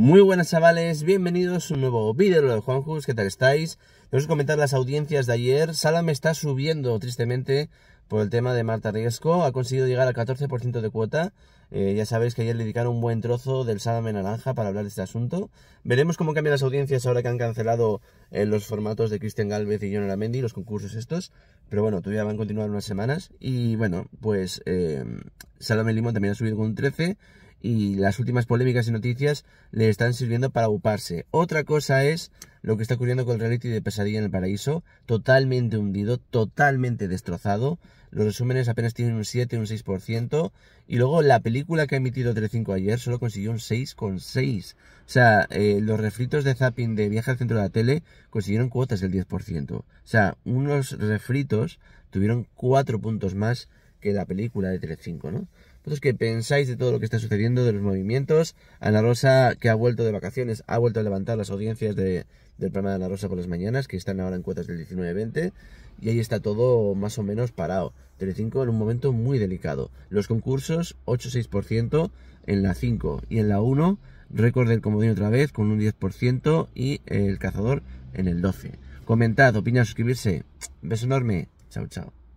Muy buenas chavales, bienvenidos a un nuevo vídeo de Juanjus, ¿qué tal estáis? a comentar las audiencias de ayer, Salame está subiendo tristemente por el tema de Marta Riesco, ha conseguido llegar al 14% de cuota, eh, ya sabéis que ayer le dedicaron un buen trozo del Salame Naranja para hablar de este asunto. Veremos cómo cambian las audiencias ahora que han cancelado eh, los formatos de Cristian Galvez y John y los concursos estos. Pero bueno, todavía van a continuar unas semanas. Y bueno, pues eh, en Limón también ha subido con un 13 y las últimas polémicas y noticias le están sirviendo para uparse. Otra cosa es lo que está ocurriendo con el reality de Pesadilla en el Paraíso, totalmente hundido, totalmente destrozado. Los resúmenes apenas tienen un 7, un 6%. Y luego la película que ha emitido cinco ayer solo consiguió un 6,6. O sea, eh, los refritos de zapping de Viaje al Centro de la Tele consiguieron cuotas del 10%. O sea, unos refritos tuvieron 4 puntos más que la película de Telecinco, ¿no? ¿Vosotros qué pensáis de todo lo que está sucediendo, de los movimientos? Ana Rosa, que ha vuelto de vacaciones, ha vuelto a levantar las audiencias del programa de Ana Rosa por las mañanas, que están ahora en cuotas del 19-20, y ahí está todo más o menos parado. 35 en un momento muy delicado. Los concursos, 8-6% en la 5 y en la 1, récord del comodín otra vez con un 10% y el cazador en el 12. Comentad, opinad, suscribirse. Un beso enorme. Chao, chao.